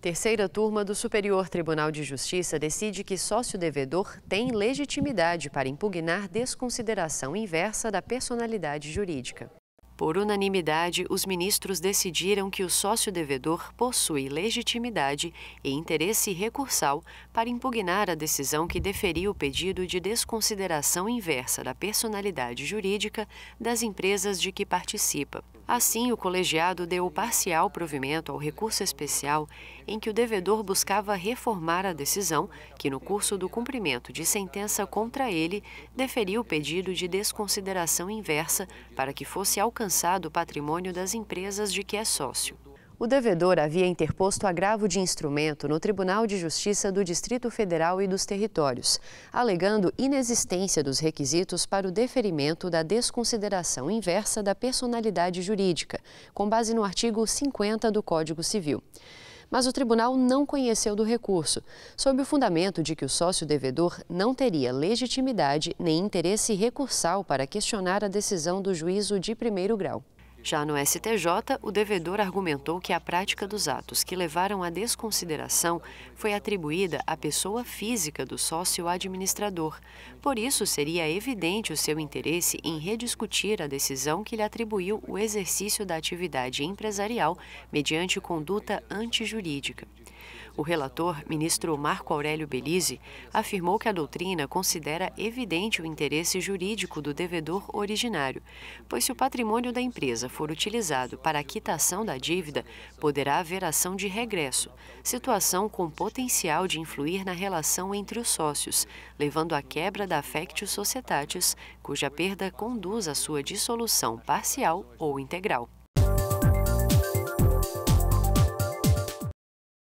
Terceira turma do Superior Tribunal de Justiça decide que sócio devedor tem legitimidade para impugnar desconsideração inversa da personalidade jurídica. Por unanimidade, os ministros decidiram que o sócio devedor possui legitimidade e interesse recursal para impugnar a decisão que deferiu o pedido de desconsideração inversa da personalidade jurídica das empresas de que participa. Assim, o colegiado deu parcial provimento ao recurso especial em que o devedor buscava reformar a decisão que, no curso do cumprimento de sentença contra ele, deferiu o pedido de desconsideração inversa para que fosse alcançado alcançado patrimônio das empresas de que é sócio. O devedor havia interposto agravo de instrumento no Tribunal de Justiça do Distrito Federal e dos Territórios, alegando inexistência dos requisitos para o deferimento da desconsideração inversa da personalidade jurídica, com base no artigo 50 do Código Civil mas o tribunal não conheceu do recurso, sob o fundamento de que o sócio devedor não teria legitimidade nem interesse recursal para questionar a decisão do juízo de primeiro grau. Já no STJ, o devedor argumentou que a prática dos atos que levaram à desconsideração foi atribuída à pessoa física do sócio administrador. Por isso, seria evidente o seu interesse em rediscutir a decisão que lhe atribuiu o exercício da atividade empresarial mediante conduta antijurídica. O relator, ministro Marco Aurélio Belize, afirmou que a doutrina considera evidente o interesse jurídico do devedor originário, pois se o patrimônio da empresa for utilizado para a quitação da dívida, poderá haver ação de regresso, situação com potencial de influir na relação entre os sócios, levando à quebra da factio societatis, cuja perda conduz à sua dissolução parcial ou integral.